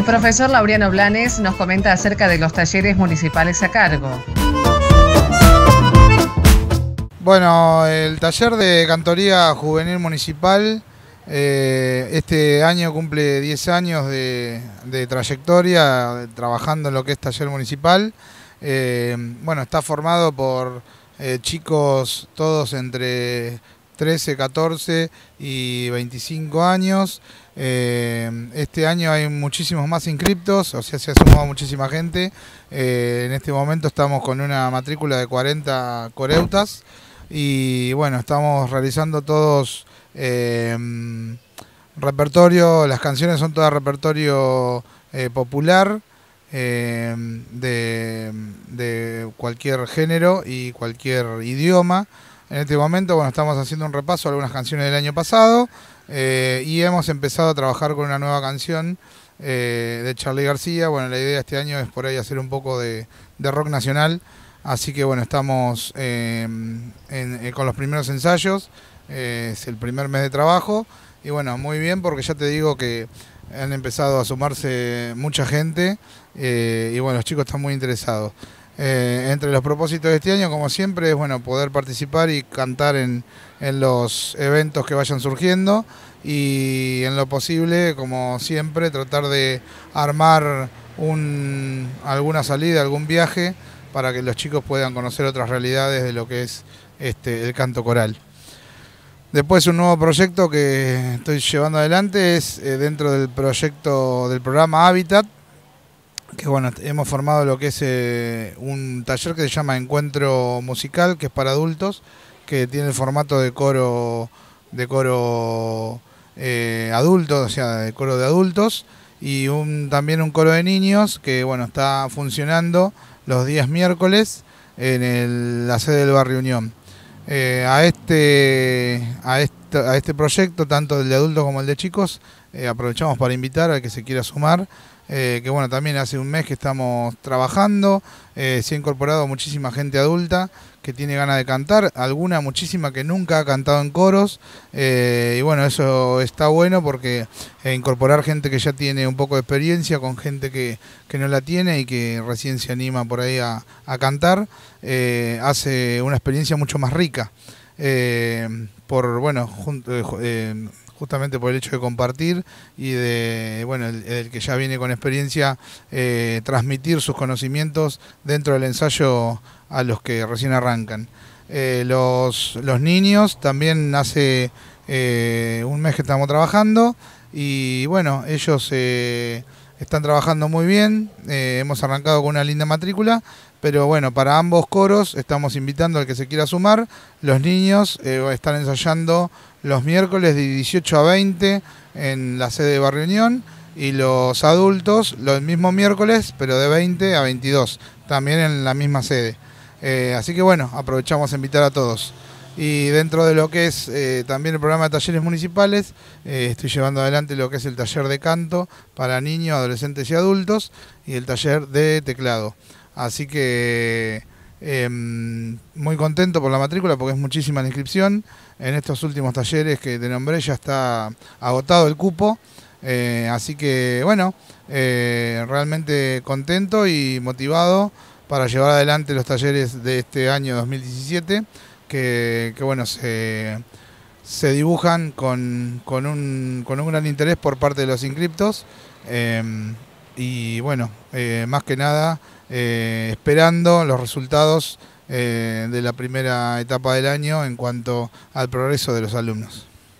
El profesor Laureano Blanes nos comenta acerca de los talleres municipales a cargo. Bueno, el taller de Cantoría Juvenil Municipal eh, este año cumple 10 años de, trayectoria trabajando en lo que es taller municipal. Eh, bueno, está formado por eh, chicos todos entre 13, 14 y 25 años. Eh, este año hay muchísimos más inscriptos, o sea, se ha sumado muchísima gente. Eh, en este momento estamos con una matrícula de 40 coreutas y bueno, estamos realizando todos eh, repertorio, las canciones son todas repertorio popular. de cualquier género y cualquier idioma. En este momento, bueno, estamos haciendo un repaso de algunas canciones del año pasado eh, y hemos empezado a trabajar con una nueva canción eh, de Charlie García. Bueno, la idea este año es por ahí hacer un poco de, rock nacional. Así que bueno, estamos em, eh, con los primeros ensayos. es el primer mes de trabajo. Y bueno, muy bien porque ya te digo que han empezado a sumarse mucha gente. y bueno, los chicos están muy interesados. Eh, entre los propósitos de este año, como siempre, es bueno poder participar y cantar en, los eventos que vayan surgiendo y en lo posible, como siempre, tratar de armar un, alguna salida, algún viaje para que los chicos puedan conocer otras realidades de lo que es este, el canto coral. Después un nuevo proyecto que estoy llevando adelante es eh, dentro del proyecto del programa Habitat, que bueno, hemos formado lo que es eh, un taller que se llama Encuentro Musical, que es para adultos, que tiene el formato de coro, de coro eh, adulto, o sea, de coro de adultos, y también un coro de niños, que bueno, está funcionando los días miércoles en la sede del Barrio Unión. Eh, a, este, a, este, a este proyecto, tanto el de adultos como el de chicos, eh, aprovechamos para invitar al que se quiera sumar. Eh, que bueno, también hace un mes que estamos trabajando, eh, se ha incorporado muchísima gente adulta que tiene ganas de cantar, alguna muchísima que nunca ha cantado en coros, y bueno, eso está bueno porque incorporar gente que ya tiene un poco de experiencia con gente que, no la tiene y que recién se anima por ahí a, a cantar, hace una experiencia mucho más rica. por, bueno, junto, justamente por el hecho de compartir y de, bueno, el, que ya viene con experiencia, eh, transmitir sus conocimientos dentro del ensayo a los que recién arrancan. Eh, los, niños también hace eh, un mes que estamos trabajando y bueno, ellos están trabajando muy bien, eh, hemos arrancado con una linda matrícula, pero bueno, para ambos coros estamos invitando al que se quiera sumar, los niños eh, están ensayando los miércoles de 18 a 20 en la sede de Barrio Unión y los adultos los mismos miércoles, pero de 20 a 22, también en la misma sede. Eh, así que bueno, aprovechamos a invitar a todos. Y dentro de lo que es eh, también el programa de talleres municipales, eh, estoy llevando adelante lo que es el taller de canto para niños, adolescentes y adultos y el taller de teclado. Así que em, muy contento por la matrícula porque es muchísima la inscripción. En estos últimos talleres que te nombré ya está agotado el cupo. Eh, así que bueno, realmente contento y motivado para llevar adelante los talleres de este año 2017 que, bueno, se, se dibujan con, con, un, con, un, gran interés por parte de los inscriptos. Em, y bueno, eh, más que nada, eh, esperando los resultados eh, de la primera etapa del año en cuanto al progreso de los alumnos.